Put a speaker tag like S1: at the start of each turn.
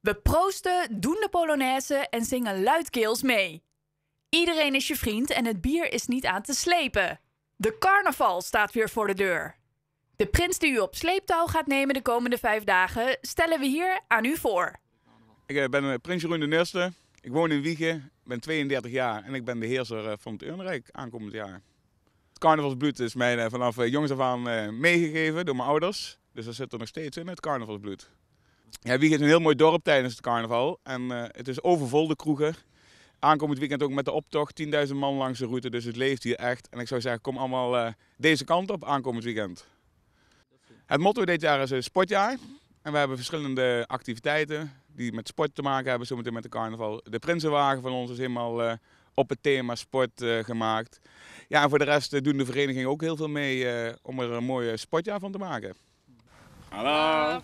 S1: We proosten, doen de Polonaise en zingen luidkeels mee. Iedereen is je vriend en het bier is niet aan te slepen. De carnaval staat weer voor de deur. De prins die u op sleeptouw gaat nemen de komende vijf dagen stellen we hier aan u voor.
S2: Ik eh, ben eh, prins Jeroen de Neste. Ik woon in Wiegen, ben 32 jaar en ik ben de eh, van het Urnrijk aankomend jaar. Het carnavalsbloed is mij vanaf jongs af aan meegegeven door mijn ouders. Dus dat zit er nog steeds in, het carnavalsbloed. Ja, Wiegen is een heel mooi dorp tijdens het carnaval. En eh, het is overvol, de kroegen. Aankomend weekend ook met de optocht, 10.000 man langs de route, dus het leeft hier echt. En ik zou zeggen, kom allemaal eh, deze kant op aankomend weekend. Het motto dit jaar is eh, sportjaar. En we hebben verschillende activiteiten die met sport te maken hebben, zometeen met de carnaval. De Prinsenwagen van ons is helemaal op het thema sport gemaakt. Ja, en voor de rest doen de verenigingen ook heel veel mee om er een mooi sportjaar van te maken.
S3: Hallo.